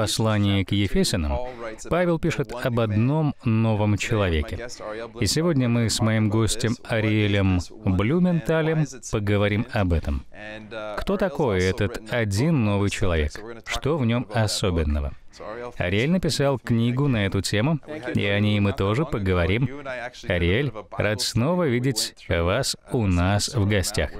послании к Ефесянам Павел пишет об одном новом человеке. И сегодня мы с моим гостем Ариэлем Блюменталем поговорим об этом. Кто такой этот один новый человек? Что в нем особенного? Ариэль написал книгу на эту тему, и о ней мы тоже поговорим. Ариэль, рад снова видеть вас у нас в гостях.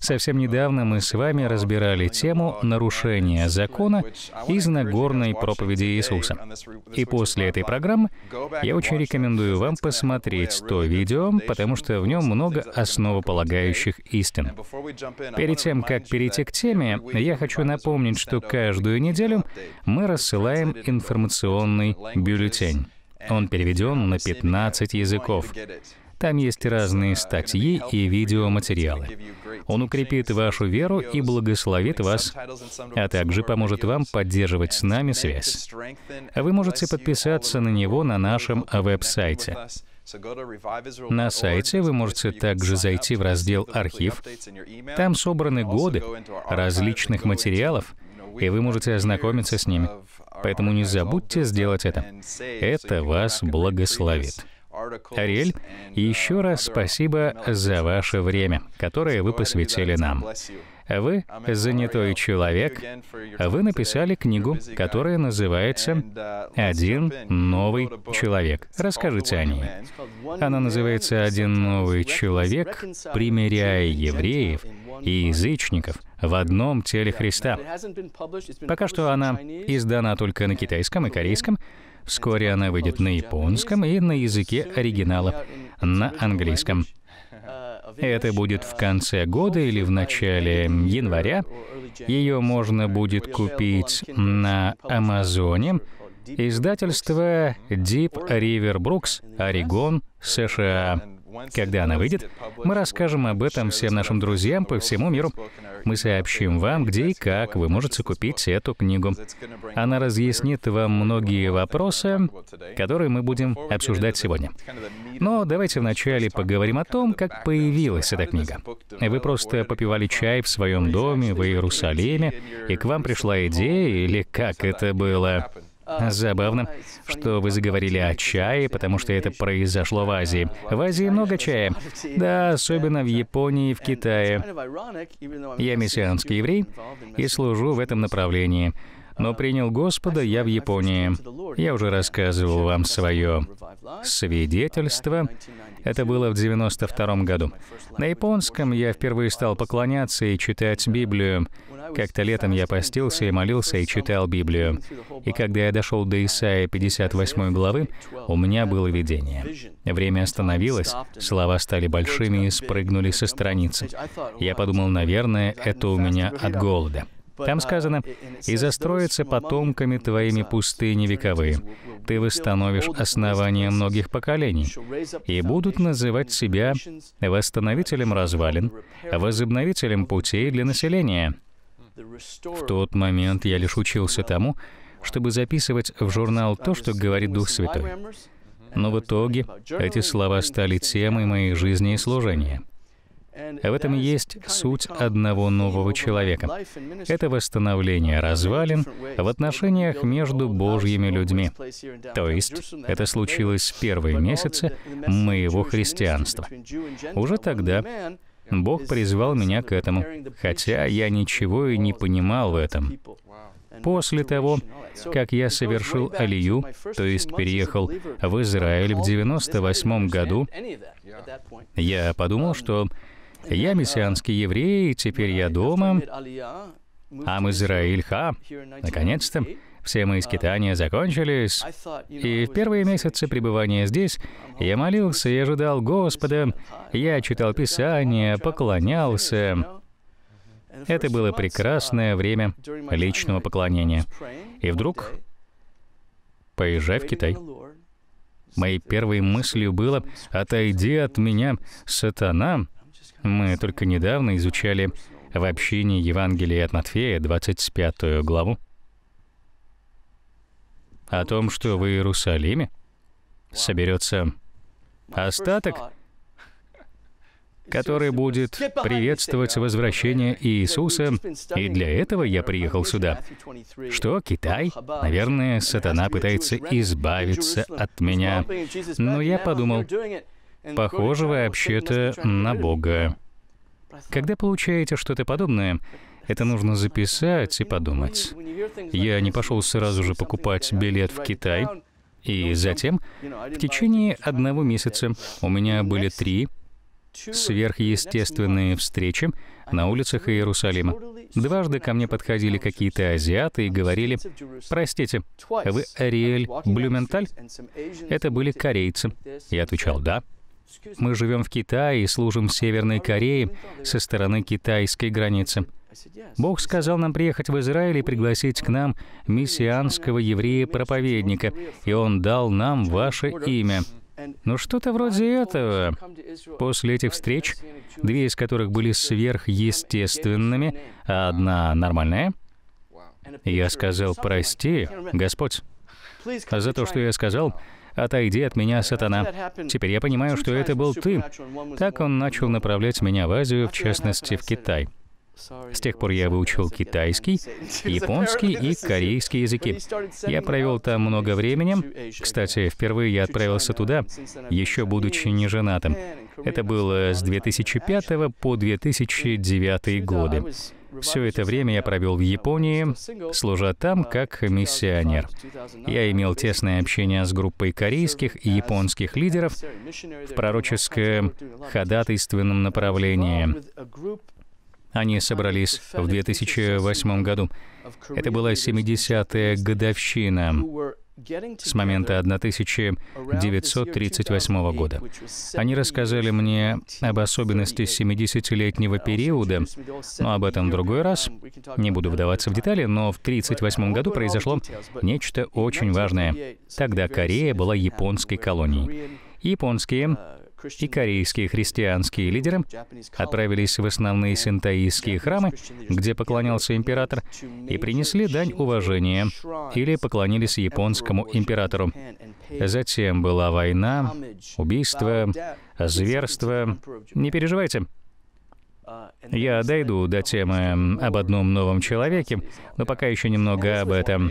Совсем недавно мы с вами разбирали тему нарушения закона из Нагорной проповеди Иисуса. И после этой программы я очень рекомендую вам посмотреть то видео, потому что в нем много основополагающих истин. Перед тем, как перейти к теме, я хочу напомнить, что каждую неделю мы рассылаем присылаем информационный бюллетень. Он переведен на 15 языков. Там есть разные статьи и видеоматериалы. Он укрепит вашу веру и благословит вас, а также поможет вам поддерживать с нами связь. Вы можете подписаться на него на нашем веб-сайте. На сайте вы можете также зайти в раздел «Архив». Там собраны годы различных материалов, и вы можете ознакомиться с ними. Поэтому не забудьте сделать это. Это вас благословит. Ариэль, еще раз спасибо за ваше время, которое вы посвятили нам. Вы занятой человек. Вы написали книгу, которая называется «Один новый человек». Расскажите о ней. Она называется «Один новый человек, примеряя евреев и язычников в одном теле Христа. Пока что она издана только на китайском и корейском, вскоре она выйдет на японском и на языке оригинала, на английском. Это будет в конце года или в начале января. Ее можно будет купить на Амазоне, издательство Deep River Brooks, Орегон, США. Когда она выйдет, мы расскажем об этом всем нашим друзьям по всему миру. Мы сообщим вам, где и как вы можете купить эту книгу. Она разъяснит вам многие вопросы, которые мы будем обсуждать сегодня. Но давайте вначале поговорим о том, как появилась эта книга. Вы просто попивали чай в своем доме в Иерусалиме, и к вам пришла идея, или как это было? Забавно, что вы заговорили о чае, потому что это произошло в Азии. В Азии много чая. Да, особенно в Японии и в Китае. Я мессианский еврей и служу в этом направлении но принял Господа я в Японии. Я уже рассказывал вам свое свидетельство. Это было в 1992 году. На японском я впервые стал поклоняться и читать Библию. Как-то летом я постился и молился и читал Библию. И когда я дошел до Исаия 58 главы, у меня было видение. Время остановилось, слова стали большими и спрыгнули со страницы. Я подумал, наверное, это у меня от голода. Там сказано, «И застроятся потомками твоими пустыни вековые. Ты восстановишь основания многих поколений, и будут называть себя восстановителем развалин, возобновителем путей для населения». В тот момент я лишь учился тому, чтобы записывать в журнал то, что говорит Дух Святой. Но в итоге эти слова стали темой моей жизни и служения — в этом и есть суть одного нового человека. Это восстановление развалин в отношениях между Божьими людьми. То есть это случилось в первые месяцы моего христианства. Уже тогда Бог призвал меня к этому, хотя я ничего и не понимал в этом. После того, как я совершил Алию, то есть переехал в Израиль в 98 году, я подумал, что я мессианский еврей, теперь я дома. Ам Израиль Ха. Наконец-то все мои скитания закончились. И в первые месяцы пребывания здесь я молился и ожидал Господа. Я читал Писание, поклонялся. Это было прекрасное время личного поклонения. И вдруг поезжай в Китай. Моей первой мыслью было «Отойди от меня, сатана!» Мы только недавно изучали в общине Евангелия от Матфея 25 главу о том, что в Иерусалиме соберется остаток, который будет приветствовать возвращение Иисуса, и для этого я приехал сюда. Что, Китай? Наверное, сатана пытается избавиться от меня. Но я подумал, Похоже, вообще-то на Бога. Когда получаете что-то подобное, это нужно записать и подумать. Я не пошел сразу же покупать билет в Китай, и затем, в течение одного месяца, у меня были три сверхъестественные встречи на улицах Иерусалима. Дважды ко мне подходили какие-то азиаты и говорили, «Простите, вы Ариэль Блюменталь?» Это были корейцы. Я отвечал, «Да». Мы живем в Китае и служим в Северной Корее со стороны китайской границы. Бог сказал нам приехать в Израиль и пригласить к нам мессианского еврея-проповедника, и Он дал нам ваше имя. Ну что-то вроде этого. После этих встреч, две из которых были сверхъестественными, а одна нормальная, я сказал «Прости, Господь, за то, что я сказал, «Отойди от меня, сатана». Теперь я понимаю, что это был ты. Так он начал направлять меня в Азию, в частности, в Китай. С тех пор я выучил китайский, японский и корейский языки. Я провел там много времени. Кстати, впервые я отправился туда, еще будучи неженатым. Это было с 2005 по 2009 годы. Все это время я провел в Японии, служа там как миссионер. Я имел тесное общение с группой корейских и японских лидеров в пророческом ходатайственном направлении. Они собрались в 2008 году. Это была 70-я годовщина с момента 1938 года. Они рассказали мне об особенности 70-летнего периода, но об этом в другой раз. Не буду вдаваться в детали, но в 1938 году произошло нечто очень важное. Тогда Корея была японской колонией. Японские и корейские христианские лидеры отправились в основные синтаистские храмы, где поклонялся император, и принесли дань уважения или поклонились японскому императору. Затем была война, убийство, зверство. Не переживайте, я дойду до темы об одном новом человеке, но пока еще немного об этом.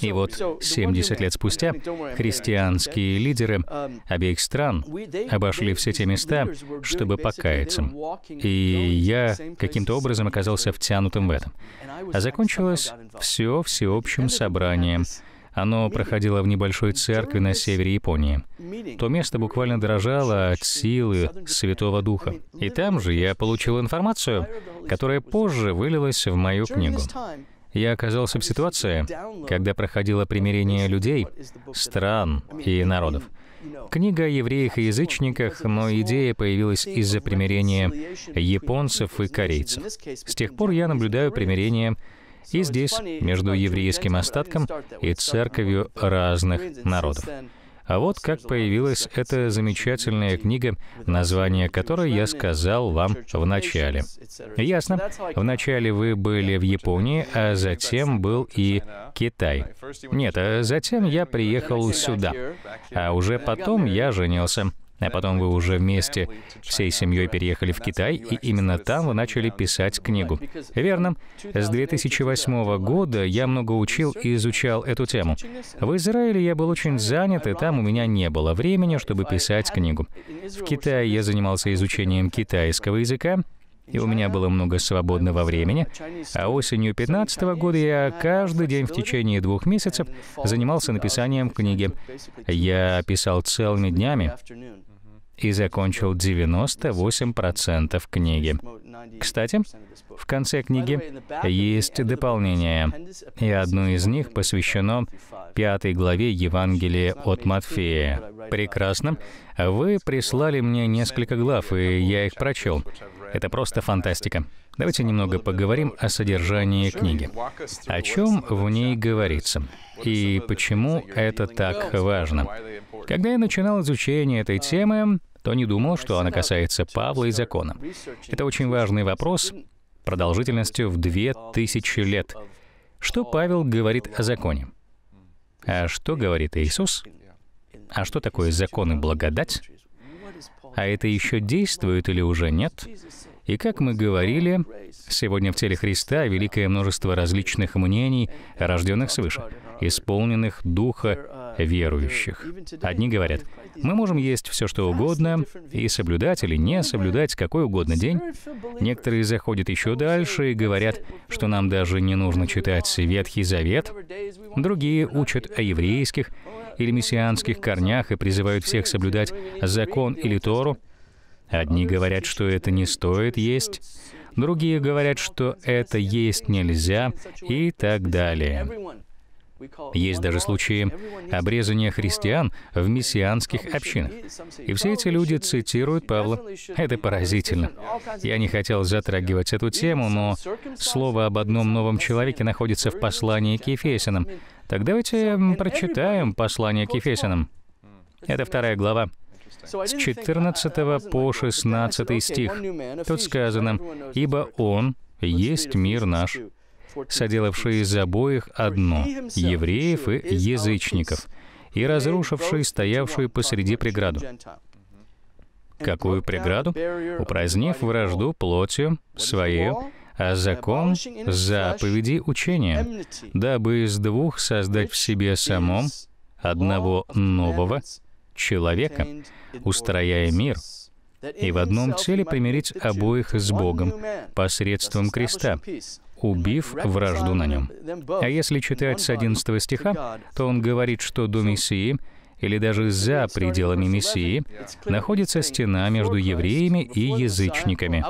И вот 70 лет спустя христианские лидеры обеих стран обошли все те места, чтобы покаяться. И я каким-то образом оказался втянутым в это. А закончилось все всеобщим собранием оно проходило в небольшой церкви на севере Японии. То место буквально дрожало от силы Святого Духа. И там же я получил информацию, которая позже вылилась в мою книгу. Я оказался в ситуации, когда проходило примирение людей, стран и народов. Книга о евреях и язычниках, но идея появилась из-за примирения японцев и корейцев. С тех пор я наблюдаю примирение и здесь, между еврейским остатком и церковью разных народов. А вот как появилась эта замечательная книга, название которой я сказал вам в начале. Ясно. Вначале вы были в Японии, а затем был и Китай. Нет, а затем я приехал сюда. А уже потом я женился. А потом вы уже вместе всей семьей переехали в Китай, и именно там вы начали писать книгу. Верно. С 2008 года я много учил и изучал эту тему. В Израиле я был очень занят, и там у меня не было времени, чтобы писать книгу. В Китае я занимался изучением китайского языка, и у меня было много свободного времени, а осенью 2015 года я каждый день в течение двух месяцев занимался написанием книги. Я писал целыми днями, и закончил 98% книги. Кстати, в конце книги есть дополнение, и одно из них посвящено пятой главе Евангелия от Матфея. Прекрасно. Вы прислали мне несколько глав, и я их прочел. Это просто фантастика. Давайте немного поговорим о содержании книги. О чем в ней говорится и почему это так важно. Когда я начинал изучение этой темы, то не думал, что она касается Павла и закона. Это очень важный вопрос продолжительностью в две тысячи лет. Что Павел говорит о законе? А что говорит Иисус? А что такое закон и благодать? А это еще действует или уже нет? И как мы говорили, сегодня в теле Христа великое множество различных мнений, рожденных свыше, исполненных Духа верующих. Одни говорят, мы можем есть все, что угодно, и соблюдать или не соблюдать какой угодно день. Некоторые заходят еще дальше и говорят, что нам даже не нужно читать Ветхий Завет. Другие учат о еврейских или мессианских корнях и призывают всех соблюдать закон или Тору. Одни говорят, что это не стоит есть, другие говорят, что это есть нельзя и так далее. Есть даже случаи обрезания христиан в мессианских общинах. И все эти люди цитируют Павла. Это поразительно. Я не хотел затрагивать эту тему, но слово об одном новом человеке находится в послании к Ефесянам. Так давайте прочитаем послание к Ефесянам. Это вторая глава, с 14 по 16 стих. Тут сказано, «Ибо Он есть мир наш, соделавший из обоих одно — евреев и язычников, и разрушивший стоявшую посреди преграду. Какую преграду? Упразднив вражду плотью своею, а закон — заповеди учения, дабы из двух создать в себе самом одного нового человека, устрояя мир, и в одном цели примирить обоих с Богом посредством креста, убив вражду на нем. А если читать с 11 стиха, то он говорит, что до Мессии или даже за пределами Мессии, находится стена между евреями и язычниками.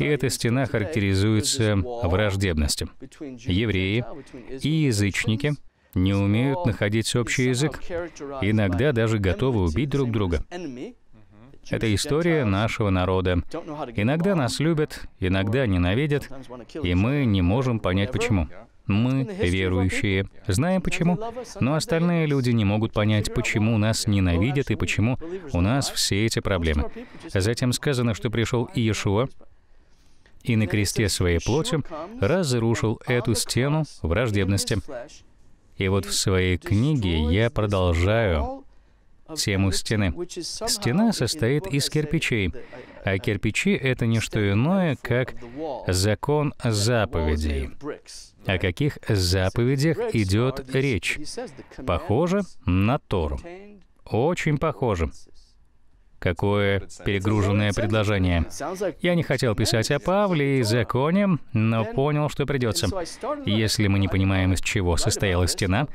И эта стена характеризуется враждебностью. Евреи и язычники не умеют находить общий язык, иногда даже готовы убить друг друга. Это история нашего народа. Иногда нас любят, иногда ненавидят, и мы не можем понять почему. Мы, верующие, знаем почему, но остальные люди не могут понять, почему нас ненавидят и почему у нас все эти проблемы. Затем сказано, что пришел Иешуа, и на кресте своей плоти разрушил эту стену враждебности. И вот в своей книге я продолжаю тему стены. Стена состоит из кирпичей, а кирпичи — это не что иное, как закон заповедей. О каких заповедях идет речь? Похоже на Тору. Очень похоже. Какое перегруженное предложение. Я не хотел писать о Павле и законе, но понял, что придется. Если мы не понимаем, из чего состояла стена,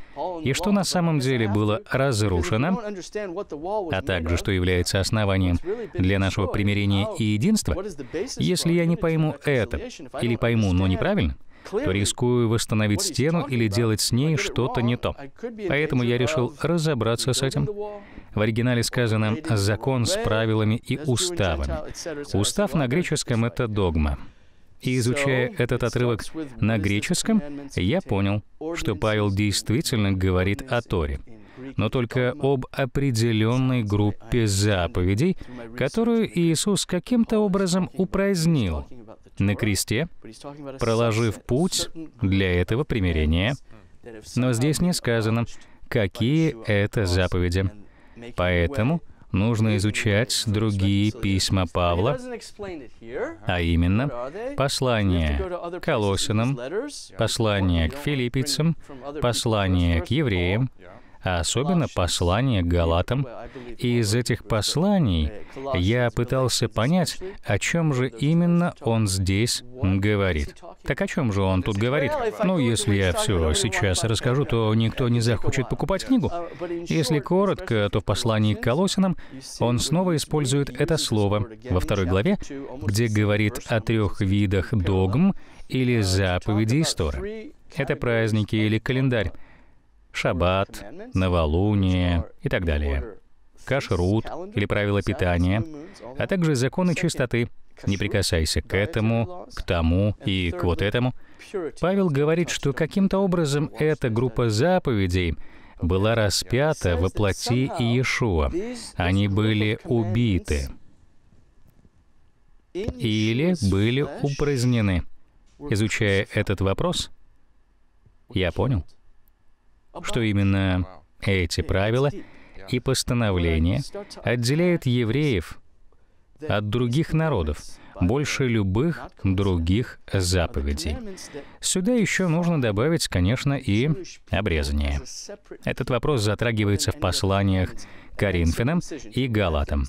и что на самом деле было разрушено, а также что является основанием для нашего примирения и единства, если я не пойму это или пойму, но неправильно, то рискую восстановить стену или делать с ней что-то не то. Поэтому я решил разобраться с этим. В оригинале сказано «закон с правилами и уставом». Устав на греческом — это догма. И изучая этот отрывок на греческом, я понял, что Павел действительно говорит о Торе но только об определенной группе заповедей, которую Иисус каким-то образом упразднил на кресте, проложив путь для этого примирения. Но здесь не сказано, какие это заповеди. Поэтому нужно изучать другие письма Павла, а именно послание к Колосинам, послание к филиппийцам, послание к евреям, а особенно послание к Галатам. И из этих посланий я пытался понять, о чем же именно он здесь говорит. Так о чем же он тут говорит? Ну, если я все сейчас расскажу, то никто не захочет покупать книгу. Если коротко, то в послании к Колосинам он снова использует это слово во второй главе, где говорит о трех видах догм или заповедей Тора. Это праздники или календарь шаббат, новолуние и так далее, кашрут или правила питания, а также законы чистоты. Не прикасайся к этому, к тому и к вот этому. Павел говорит, что каким-то образом эта группа заповедей была распята во плоти Иешуа. Они были убиты или были упразднены. Изучая этот вопрос, я понял — что именно эти правила и постановления отделяют евреев от других народов больше любых других заповедей. Сюда еще нужно добавить, конечно, и обрезание. Этот вопрос затрагивается в посланиях Коринфянам и Галатам.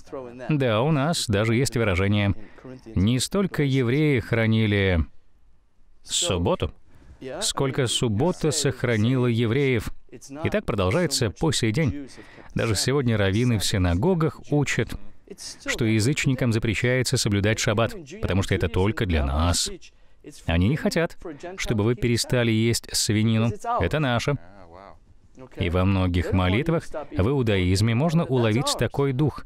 Да, у нас даже есть выражение «не столько евреи хранили субботу», сколько суббота сохранила евреев. И так продолжается по сей день. Даже сегодня раввины в синагогах учат, что язычникам запрещается соблюдать шаббат, потому что это только для нас. Они не хотят, чтобы вы перестали есть свинину. Это наше. И во многих молитвах в иудаизме можно уловить такой дух.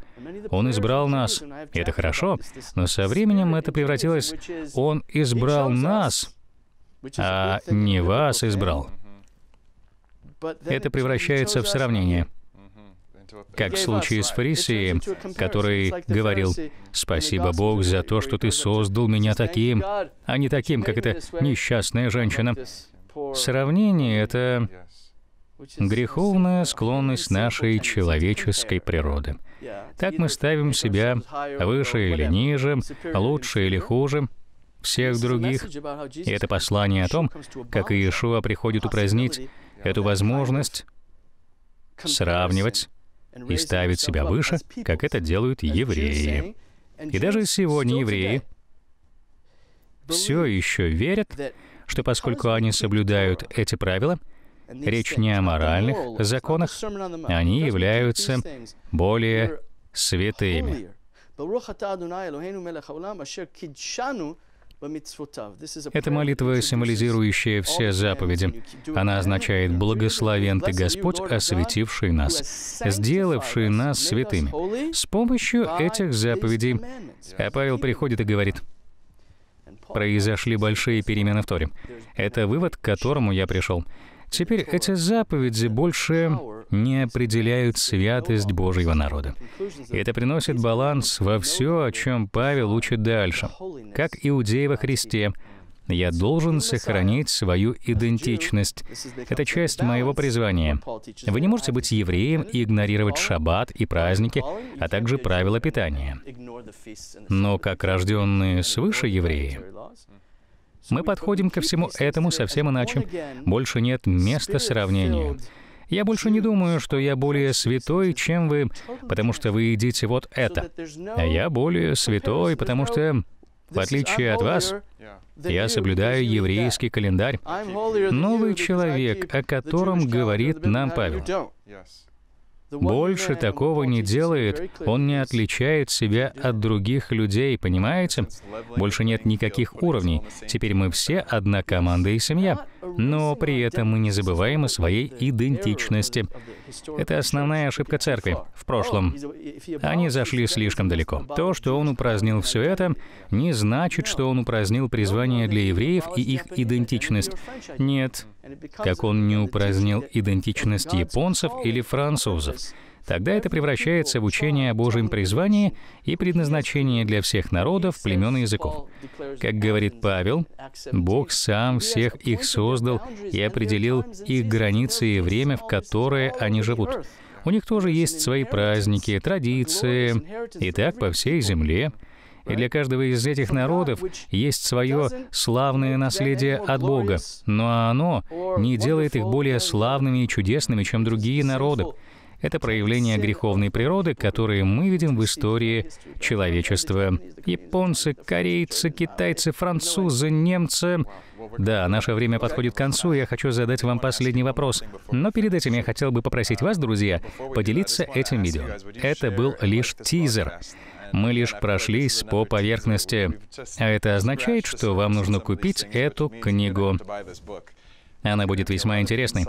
Он избрал нас. И это хорошо, но со временем это превратилось «Он избрал нас», а не вас избрал. Это превращается в сравнение. Как в случае с фарисеем, который говорил, «Спасибо, Бог, за то, что Ты создал меня таким, а не таким, как эта несчастная женщина». Сравнение — это греховная склонность нашей человеческой природы. Так мы ставим себя выше или ниже, лучше или хуже — всех других. И это послание о том, как Иешуа приходит упразднить эту возможность сравнивать и ставить себя выше, как это делают евреи. И даже сегодня евреи все еще верят, что поскольку они соблюдают эти правила, речь не о моральных законах, они являются более святыми. Это молитва, символизирующая все заповеди. Она означает «Благословен ты Господь, осветивший нас, сделавший нас святыми». С помощью этих заповедей, а Павел приходит и говорит, «Произошли большие перемены в Торе. Это вывод, к которому я пришел. Теперь эти заповеди больше не определяют святость Божьего народа. это приносит баланс во все, о чем Павел учит дальше. Как иудей во Христе, я должен сохранить свою идентичность. Это часть моего призвания. Вы не можете быть евреем и игнорировать шаббат и праздники, а также правила питания. Но как рожденные свыше евреи, мы подходим ко всему этому совсем иначе. Больше нет места сравнению. Я больше не думаю, что я более святой, чем вы, потому что вы едите вот это. А я более святой, потому что, в отличие от вас, я соблюдаю еврейский календарь. Новый ну, человек, о котором говорит нам Павел. Больше такого не делает, он не отличает себя от других людей, понимаете? Больше нет никаких уровней. Теперь мы все одна команда и семья но при этом мы не забываем о своей идентичности. Это основная ошибка церкви в прошлом. Они зашли слишком далеко. То, что он упразднил все это, не значит, что он упразднил призвание для евреев и их идентичность. Нет, как он не упразднил идентичность японцев или французов. Тогда это превращается в учение о Божьем призвании и предназначении для всех народов, племен и языков. Как говорит Павел, Бог сам всех их создал и определил их границы и время, в которое они живут. У них тоже есть свои праздники, традиции, и так по всей земле. И для каждого из этих народов есть свое славное наследие от Бога, но оно не делает их более славными и чудесными, чем другие народы. Это проявление греховной природы, которые мы видим в истории человечества. Японцы, корейцы, китайцы, французы, немцы. Да, наше время подходит к концу, и я хочу задать вам последний вопрос. Но перед этим я хотел бы попросить вас, друзья, поделиться этим видео. Это был лишь тизер мы лишь прошлись по поверхности. А это означает, что вам нужно купить эту книгу. Она будет весьма интересной.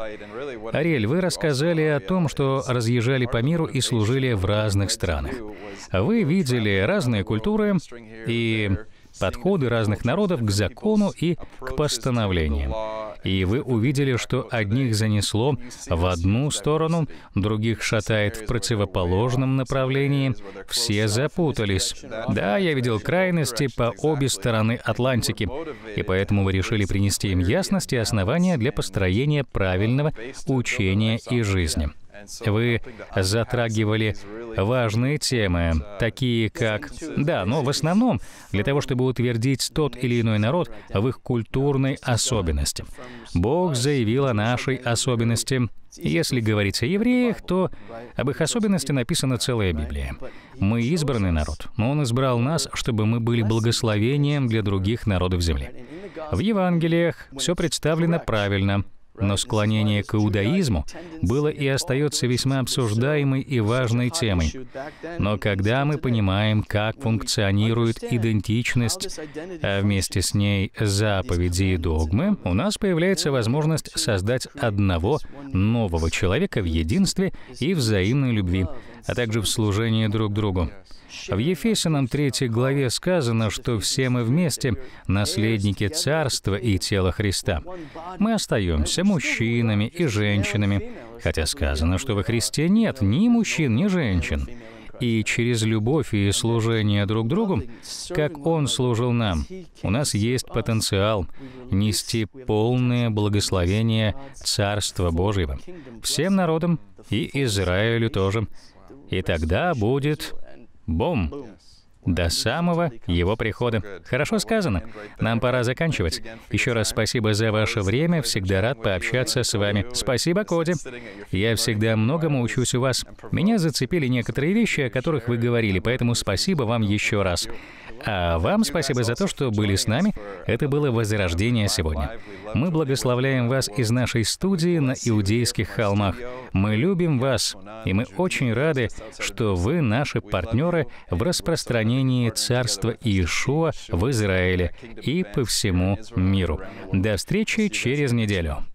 Ариэль, вы рассказали о том, что разъезжали по миру и служили в разных странах. Вы видели разные культуры, и подходы разных народов к закону и к постановлениям. И вы увидели, что одних занесло в одну сторону, других шатает в противоположном направлении. Все запутались. Да, я видел крайности по обе стороны Атлантики, и поэтому вы решили принести им ясность и основания для построения правильного учения и жизни. Вы затрагивали важные темы, такие как... Да, но в основном для того, чтобы утвердить тот или иной народ в их культурной особенности. Бог заявил о нашей особенности. Если говорить о евреях, то об их особенности написана целая Библия. Мы избранный народ, но Он избрал нас, чтобы мы были благословением для других народов земли. В Евангелиях все представлено правильно — но склонение к иудаизму было и остается весьма обсуждаемой и важной темой. Но когда мы понимаем, как функционирует идентичность, а вместе с ней заповеди и догмы, у нас появляется возможность создать одного нового человека в единстве и взаимной любви, а также в служении друг другу. В Ефесянам 3 главе сказано, что все мы вместе — наследники Царства и тела Христа. Мы остаемся, мужчинами и женщинами, хотя сказано, что во Христе нет ни мужчин, ни женщин. И через любовь и служение друг другу, как Он служил нам, у нас есть потенциал нести полное благословение Царства Божьего всем народам и Израилю тоже. И тогда будет бум до самого его прихода. Хорошо сказано. Нам пора заканчивать. Еще раз спасибо за ваше время. Всегда рад пообщаться с вами. Спасибо, Коди. Я всегда многому учусь у вас. Меня зацепили некоторые вещи, о которых вы говорили, поэтому спасибо вам еще раз. А вам спасибо за то, что были с нами. Это было Возрождение сегодня. Мы благословляем вас из нашей студии на Иудейских холмах. Мы любим вас, и мы очень рады, что вы наши партнеры в распространении Царства Иешуа в Израиле и по всему миру. До встречи через неделю.